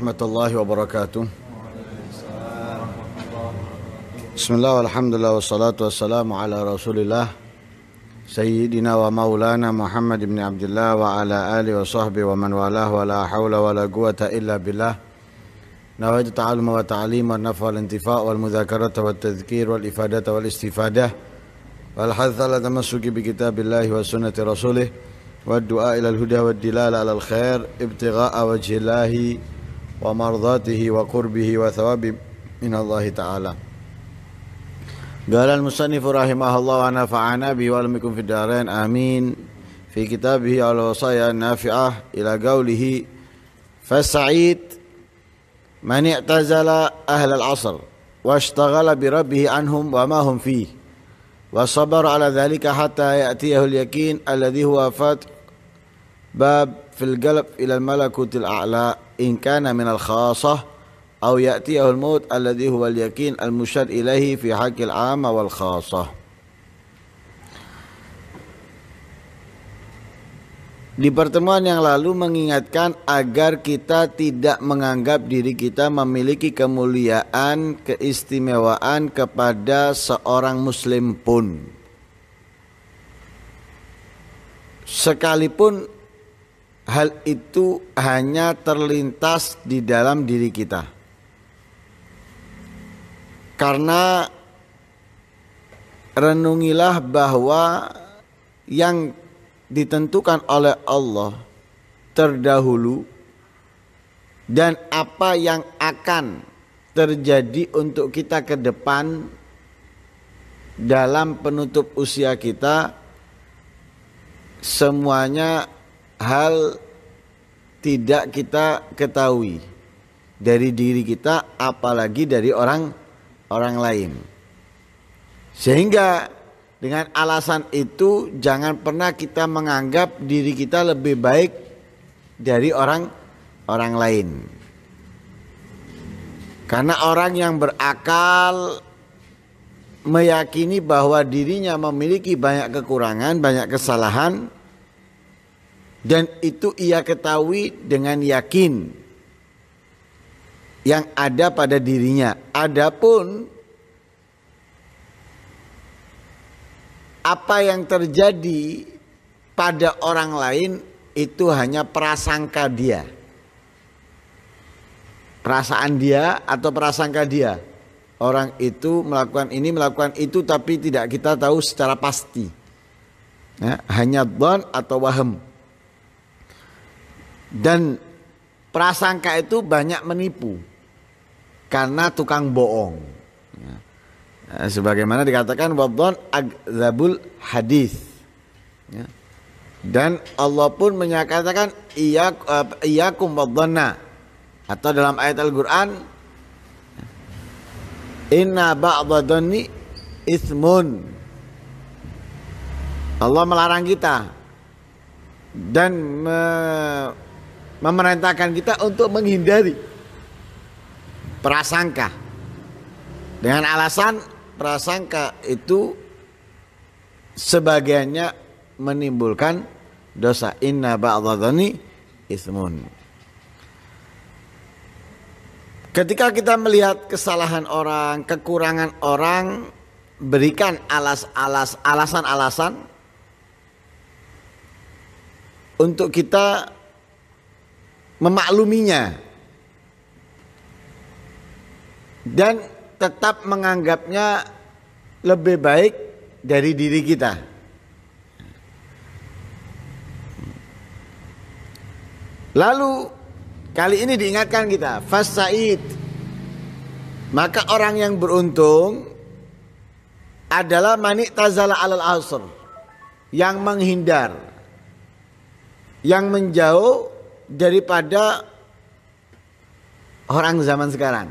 ورحمة الله وبركاته بسم الله والحمد لله والصلاة والسلام على رسول الله سيدنا ومولانا محمد بن عبد الله وعلى آله وصحبه ومن والاه ولا حول ولا قوة إلا بالله نواجد التعلم والتعليم والنفع والانتفاع والمذاكرة والتذكير والإفادة والاستفادة والحث على التمسك بكتاب الله وسنة رسوله والدعاء إلى الهدى والدلال على الخير ابتغاء وجه الله ومرضاته وقربه وثواب من الله تعالى قال المصنف رحمه الله ونفعنا به ولم يكن في الدارين آمين في كتابه على الوصايا النافعة إلى قوله فالسعيد من اعتزل أهل العصر واشتغل بربه عنهم وما هم فيه وصبر على ذلك حتى يأتيه اليقين الذي هو فتح باب في القلب إلى الملكوت الأعلى إن كان من الخاصة أو يأتيه الموت الذي هو اليقين المشار إليه في حق العام والخاصة Di pertemuan yang lalu mengingatkan agar kita tidak menganggap diri kita memiliki kemuliaan, keistimewaan kepada seorang muslim pun. Sekalipun hal itu hanya terlintas di dalam diri kita. Karena renungilah bahwa yang ditentukan oleh Allah terdahulu dan apa yang akan terjadi untuk kita ke depan dalam penutup usia kita semuanya hal tidak kita ketahui dari diri kita apalagi dari orang orang lain. Sehingga dengan alasan itu jangan pernah kita menganggap diri kita lebih baik dari orang orang lain. Karena orang yang berakal meyakini bahwa dirinya memiliki banyak kekurangan, banyak kesalahan, dan itu ia ketahui dengan yakin yang ada pada dirinya. Adapun apa yang terjadi pada orang lain itu hanya prasangka dia. Perasaan dia atau prasangka dia. Orang itu melakukan ini, melakukan itu tapi tidak kita tahu secara pasti. Ya, hanya don atau waham. Dan prasangka itu banyak menipu karena tukang bohong. Ya. Eh, sebagaimana dikatakan wabdon agzabul hadis. Ya. Dan Allah pun menyatakan iya iyakum wabdonna atau dalam ayat Al-Qur'an inna ba'dha ismun. Allah melarang kita dan me memerintahkan kita untuk menghindari prasangka dengan alasan prasangka itu sebagiannya menimbulkan dosa inna ba'dadhani ismun Ketika kita melihat kesalahan orang, kekurangan orang, berikan alas-alas alasan-alasan untuk kita memakluminya dan tetap menganggapnya lebih baik dari diri kita. Lalu kali ini diingatkan kita, fasaid. Maka orang yang beruntung adalah manik tazala alal asr yang menghindar, yang menjauh daripada orang zaman sekarang.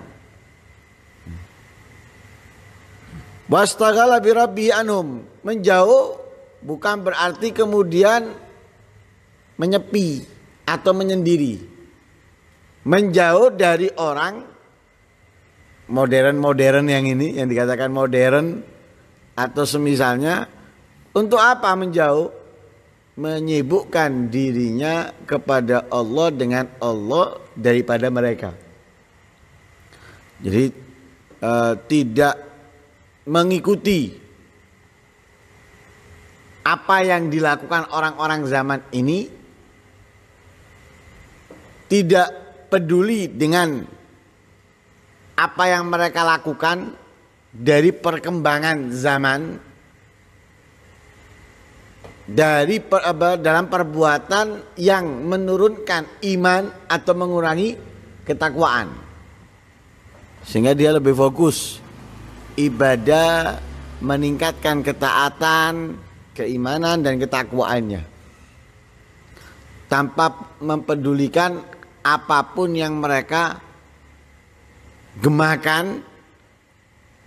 Wastagala bi rabbi anhum. Menjauh bukan berarti kemudian menyepi atau menyendiri. Menjauh dari orang modern-modern yang ini yang dikatakan modern atau semisalnya untuk apa menjauh? menyibukkan dirinya kepada Allah dengan Allah daripada mereka. Jadi uh, tidak mengikuti apa yang dilakukan orang-orang zaman ini tidak peduli dengan apa yang mereka lakukan dari perkembangan zaman dari per, dalam perbuatan yang menurunkan iman atau mengurangi ketakwaan sehingga dia lebih fokus ibadah meningkatkan ketaatan keimanan dan ketakwaannya tanpa mempedulikan apapun yang mereka gemakan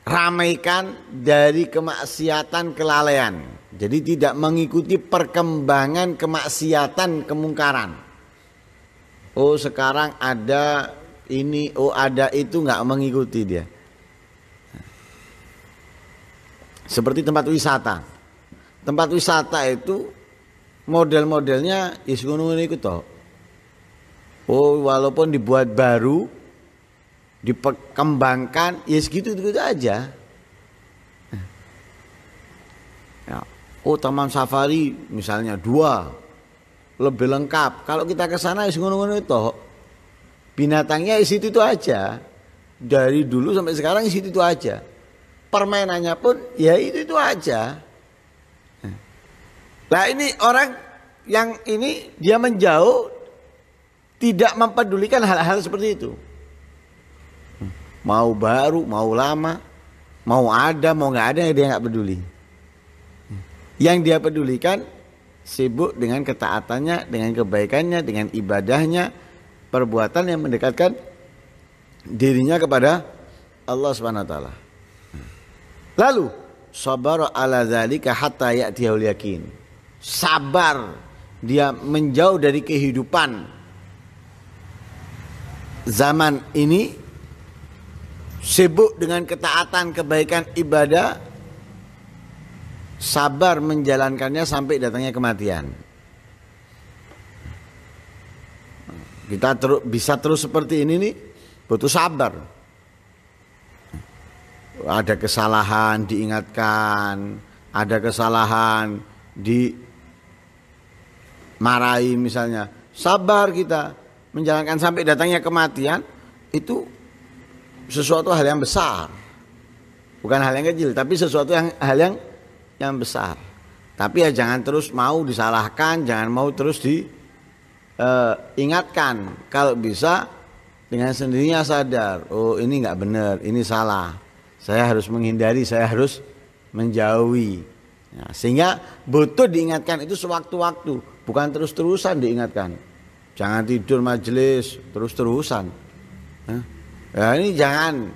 ramaikan dari kemaksiatan kelalaian jadi tidak mengikuti perkembangan kemaksiatan kemungkaran. Oh sekarang ada ini, oh ada itu nggak mengikuti dia. Seperti tempat wisata. Tempat wisata itu model-modelnya isgunu ini toh. Oh walaupun dibuat baru, dikembangkan, ya segitu-gitu aja oh taman safari misalnya dua lebih lengkap kalau kita ke sana is ngono-ngono itu binatangnya isi itu, itu aja dari dulu sampai sekarang isi itu, itu aja permainannya pun ya itu itu aja nah ini orang yang ini dia menjauh tidak mempedulikan hal-hal seperti itu mau baru mau lama mau ada mau nggak ada dia nggak peduli yang dia pedulikan sibuk dengan ketaatannya, dengan kebaikannya, dengan ibadahnya, perbuatan yang mendekatkan dirinya kepada Allah Subhanahu wa taala. Lalu sabar ala zalika hatta yakin. Sabar dia menjauh dari kehidupan zaman ini sibuk dengan ketaatan, kebaikan, ibadah sabar menjalankannya sampai datangnya kematian. Kita teru, bisa terus seperti ini nih, butuh sabar. Ada kesalahan diingatkan, ada kesalahan di marahi misalnya. Sabar kita menjalankan sampai datangnya kematian itu sesuatu hal yang besar. Bukan hal yang kecil, tapi sesuatu yang hal yang yang besar. Tapi ya jangan terus mau disalahkan, jangan mau terus diingatkan. Eh, Kalau bisa dengan sendirinya sadar, oh ini nggak benar, ini salah. Saya harus menghindari, saya harus menjauhi. Nah, sehingga butuh diingatkan itu sewaktu-waktu, bukan terus-terusan diingatkan. Jangan tidur majelis terus-terusan. Nah, ini jangan,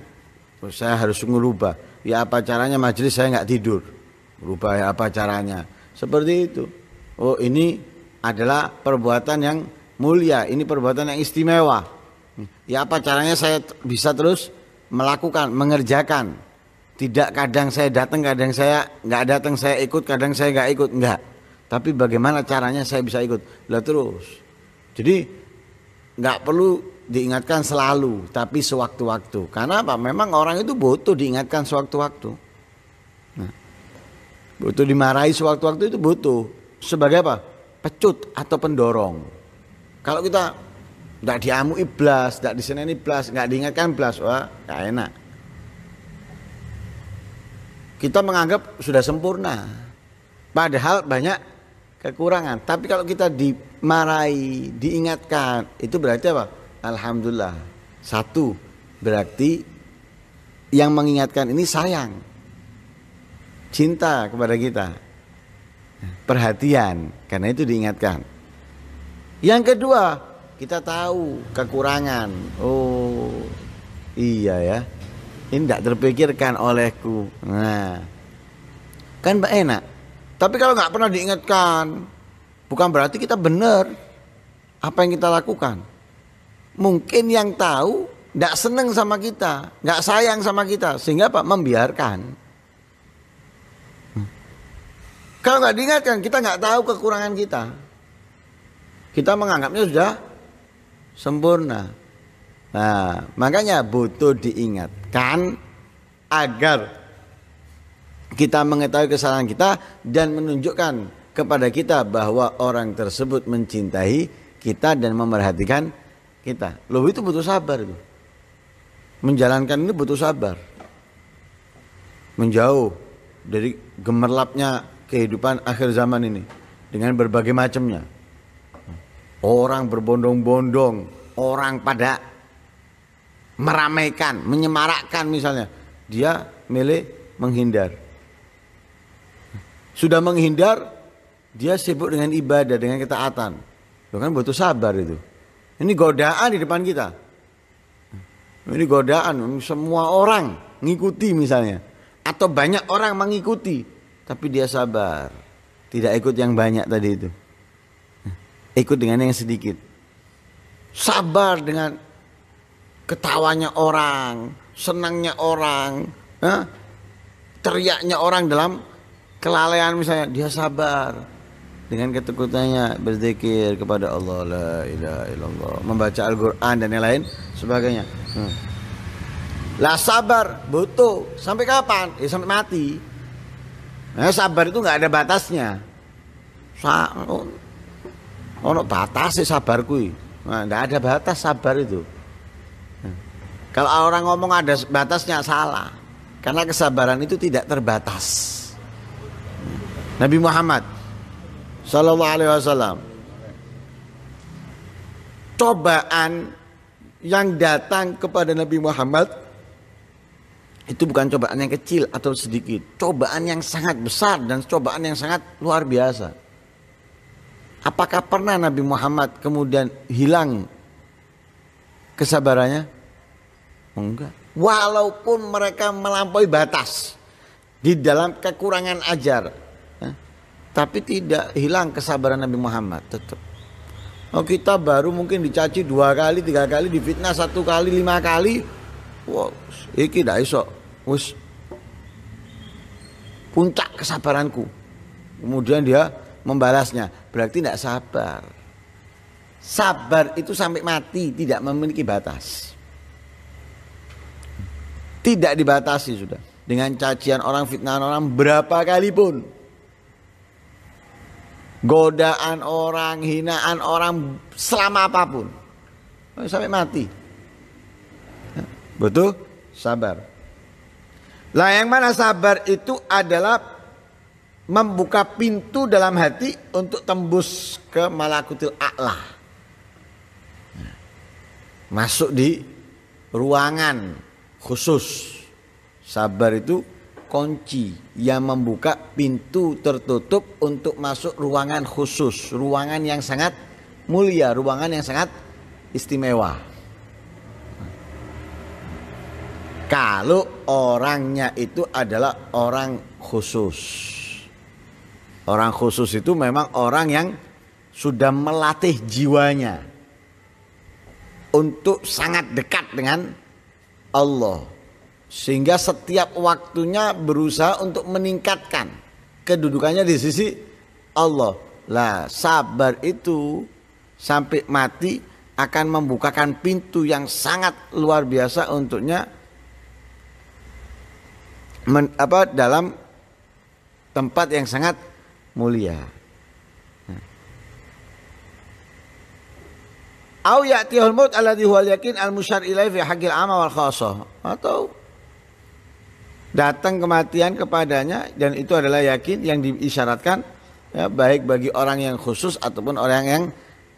saya harus mengubah. Ya apa caranya majelis saya nggak tidur? Berubah apa caranya? Seperti itu. Oh, ini adalah perbuatan yang mulia, ini perbuatan yang istimewa. Ya apa caranya saya bisa terus melakukan, mengerjakan. Tidak kadang saya datang, kadang saya nggak datang, saya ikut, kadang saya nggak ikut, nggak. Tapi bagaimana caranya saya bisa ikut? Lah terus. Jadi nggak perlu diingatkan selalu, tapi sewaktu-waktu. Karena apa? Memang orang itu butuh diingatkan sewaktu-waktu. Butuh dimarahi sewaktu-waktu itu butuh. Sebagai apa? Pecut atau pendorong. Kalau kita tidak diamu iblas, tidak diseneni iblas, nggak diingatkan iblas, wah gak enak. Kita menganggap sudah sempurna, padahal banyak kekurangan. Tapi kalau kita dimarahi, diingatkan, itu berarti apa? Alhamdulillah. Satu, berarti yang mengingatkan ini sayang cinta kepada kita, perhatian, karena itu diingatkan. Yang kedua, kita tahu kekurangan. Oh, iya ya. Ini tidak terpikirkan olehku. Nah, kan enak. Tapi kalau nggak pernah diingatkan, bukan berarti kita benar apa yang kita lakukan. Mungkin yang tahu tidak seneng sama kita, nggak sayang sama kita, sehingga pak membiarkan. Kalau nggak diingatkan, kita nggak tahu kekurangan kita. Kita menganggapnya sudah sempurna. Nah, makanya butuh diingatkan agar kita mengetahui kesalahan kita dan menunjukkan kepada kita bahwa orang tersebut mencintai kita dan memperhatikan kita. Lo itu butuh sabar itu. Menjalankan ini butuh sabar. Menjauh dari gemerlapnya kehidupan akhir zaman ini dengan berbagai macamnya. Orang berbondong-bondong, orang pada meramaikan, menyemarakkan misalnya. Dia milih menghindar. Sudah menghindar, dia sibuk dengan ibadah, dengan ketaatan. Itu kan butuh sabar itu. Ini godaan di depan kita. Ini godaan semua orang ngikuti misalnya atau banyak orang mengikuti tapi dia sabar tidak ikut yang banyak tadi itu ikut dengan yang sedikit sabar dengan ketawanya orang senangnya orang eh? teriaknya orang dalam kelalaian misalnya dia sabar dengan ketekutannya berzikir kepada Allah la ilaha illallah membaca Al-Qur'an dan yang lain sebagainya hmm. lah sabar butuh sampai kapan ya sampai mati Nah, sabar itu nggak ada batasnya. Sa ono batas sih sabar Nah, nggak ada batas sabar itu. Nah, kalau orang ngomong ada batasnya salah. Karena kesabaran itu tidak terbatas. Nah, Nabi Muhammad Sallallahu Alaihi Wasallam cobaan yang datang kepada Nabi Muhammad itu bukan cobaan yang kecil atau sedikit, cobaan yang sangat besar dan cobaan yang sangat luar biasa. Apakah pernah Nabi Muhammad kemudian hilang kesabarannya? Enggak. Walaupun mereka melampaui batas di dalam kekurangan ajar, ya, tapi tidak hilang kesabaran Nabi Muhammad tetap. Oh, kita baru mungkin dicaci dua kali, tiga kali, difitnah satu kali, lima kali, Wow, ini tidak iso. Wis puncak kesabaranku. Kemudian dia membalasnya, berarti tidak sabar. Sabar itu sampai mati, tidak memiliki batas. Tidak dibatasi sudah. Dengan cacian orang, fitnah orang berapa kali pun. Godaan orang, hinaan orang selama apapun. Sampai mati. Butuh sabar. Lah yang mana sabar itu adalah membuka pintu dalam hati untuk tembus ke malakutil a'la. Masuk di ruangan khusus. Sabar itu kunci yang membuka pintu tertutup untuk masuk ruangan khusus, ruangan yang sangat mulia, ruangan yang sangat istimewa. kalau orangnya itu adalah orang khusus. Orang khusus itu memang orang yang sudah melatih jiwanya untuk sangat dekat dengan Allah. Sehingga setiap waktunya berusaha untuk meningkatkan kedudukannya di sisi Allah. Lah, sabar itu sampai mati akan membukakan pintu yang sangat luar biasa untuknya men, apa dalam tempat yang sangat mulia. Nah. Au ya'tihul maut alladhi huwal yakin al-musyar ilaihi fi haqqil amma wal khasah. Atau datang kematian kepadanya dan itu adalah yakin yang diisyaratkan ya, baik bagi orang yang khusus ataupun orang yang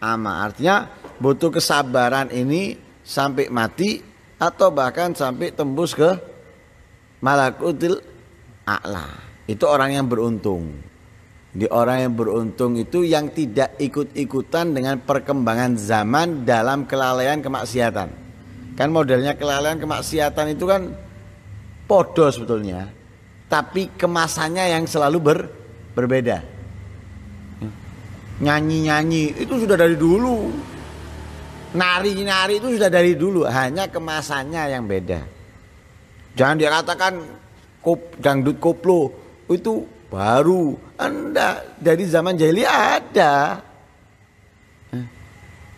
ama. Artinya butuh kesabaran ini sampai mati atau bahkan sampai tembus ke malakutil a'la. Itu orang yang beruntung. Di orang yang beruntung itu yang tidak ikut-ikutan dengan perkembangan zaman dalam kelalaian kemaksiatan. Kan modelnya kelalaian kemaksiatan itu kan podo sebetulnya. Tapi kemasannya yang selalu ber, berbeda. Nyanyi-nyanyi itu sudah dari dulu. Nari-nari itu sudah dari dulu, hanya kemasannya yang beda. Jangan dia katakan kop, dangdut koplo itu baru. Anda dari zaman jeli ada.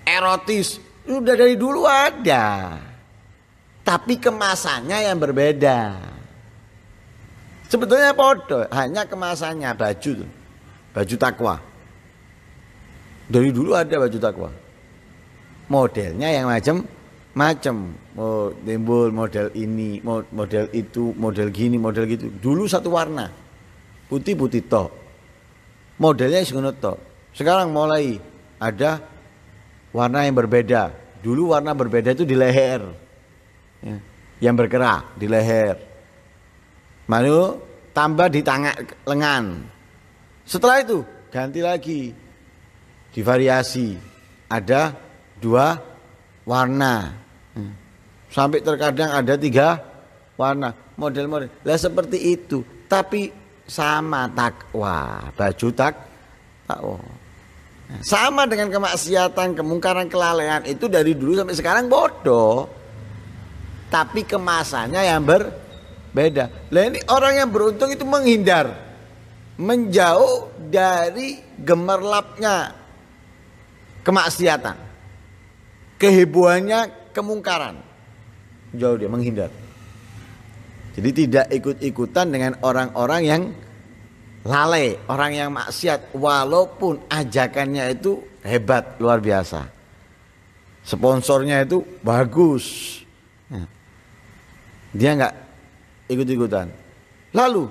Erotis sudah dari dulu ada. Tapi kemasannya yang berbeda. Sebetulnya podo, hanya kemasannya baju Baju takwa. Dari dulu ada baju takwa. Modelnya yang macam macam mau timbul model ini model itu model gini model gitu dulu satu warna putih putih to modelnya segono to sekarang mulai ada warna yang berbeda dulu warna berbeda itu di leher ya. yang bergerak di leher lalu tambah di tangan lengan setelah itu ganti lagi divariasi ada dua warna Hmm. Sampai terkadang ada tiga warna model-model. Lah seperti itu, tapi sama takwa, baju tak takwa. sama dengan kemaksiatan, kemungkaran, kelalaian itu dari dulu sampai sekarang bodoh. Tapi kemasannya yang berbeda. Lah ini orang yang beruntung itu menghindar menjauh dari gemerlapnya kemaksiatan kehebohannya kemungkaran. Jauh dia menghindar. Jadi tidak ikut-ikutan dengan orang-orang yang lalai, orang yang maksiat walaupun ajakannya itu hebat, luar biasa. Sponsornya itu bagus. Nah, dia nggak ikut-ikutan. Lalu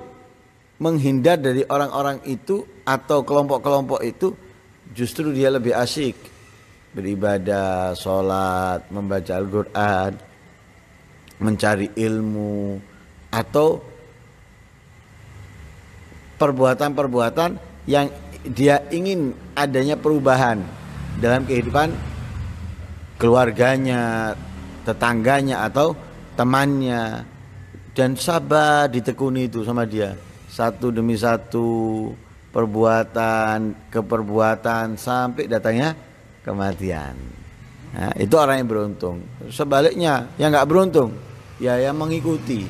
menghindar dari orang-orang itu atau kelompok-kelompok itu justru dia lebih asik beribadah, sholat, membaca Al-Quran, mencari ilmu, atau perbuatan-perbuatan yang dia ingin adanya perubahan dalam kehidupan keluarganya, tetangganya atau temannya dan sabar ditekuni itu sama dia satu demi satu perbuatan ke perbuatan sampai datangnya kematian. Nah, itu orang yang beruntung. Sebaliknya, yang nggak beruntung, ya yang mengikuti.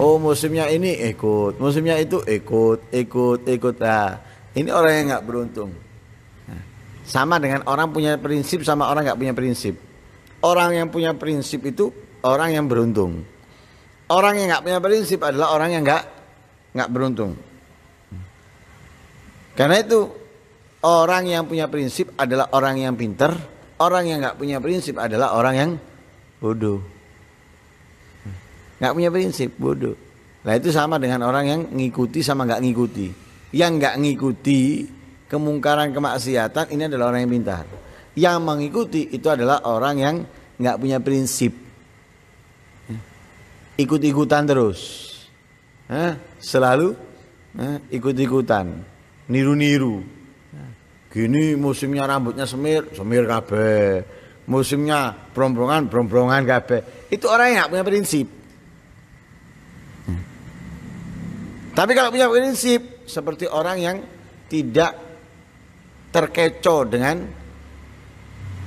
Oh musimnya ini ikut, musimnya itu ikut, ikut, ikut. Nah, ini orang yang nggak beruntung. Nah, sama dengan orang punya prinsip sama orang nggak punya prinsip. Orang yang punya prinsip itu orang yang beruntung. Orang yang nggak punya prinsip adalah orang yang nggak nggak beruntung. Karena itu Orang yang punya prinsip adalah orang yang pinter. Orang yang nggak punya prinsip adalah orang yang bodoh. Nggak punya prinsip, bodoh. Nah itu sama dengan orang yang ngikuti sama nggak ngikuti. Yang nggak ngikuti kemungkaran kemaksiatan ini adalah orang yang pintar. Yang mengikuti itu adalah orang yang nggak punya prinsip. Ikut-ikutan terus. Selalu ikut-ikutan. Niru-niru Gini musimnya rambutnya semir, semir kabe. Musimnya perombongan perombongan kabe. Itu orang yang punya prinsip. Hmm. Tapi kalau punya prinsip seperti orang yang tidak terkecoh dengan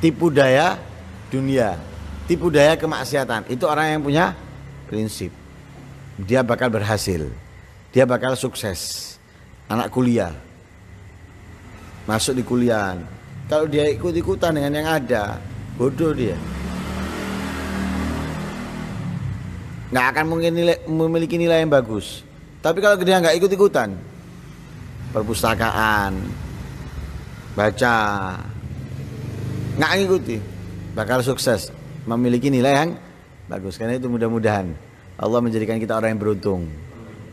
tipu daya dunia, tipu daya kemaksiatan. Itu orang yang punya prinsip. Dia bakal berhasil. Dia bakal sukses. Anak kuliah masuk di kuliah kalau dia ikut-ikutan dengan yang ada bodoh dia nggak akan mungkin nilai, memiliki nilai yang bagus tapi kalau dia nggak ikut-ikutan perpustakaan baca nggak ngikuti bakal sukses memiliki nilai yang bagus karena itu mudah-mudahan Allah menjadikan kita orang yang beruntung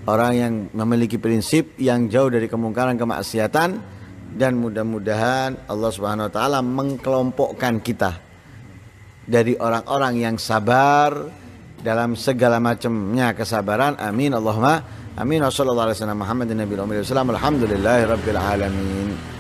orang yang memiliki prinsip yang jauh dari kemungkaran kemaksiatan dan mudah-mudahan Allah Subhanahu wa taala mengkelompokkan kita dari orang-orang yang sabar dalam segala macamnya kesabaran amin Allahumma amin sallallahu alaihi wasallam Muhammadin nabiyil alhamdulillahirabbil alamin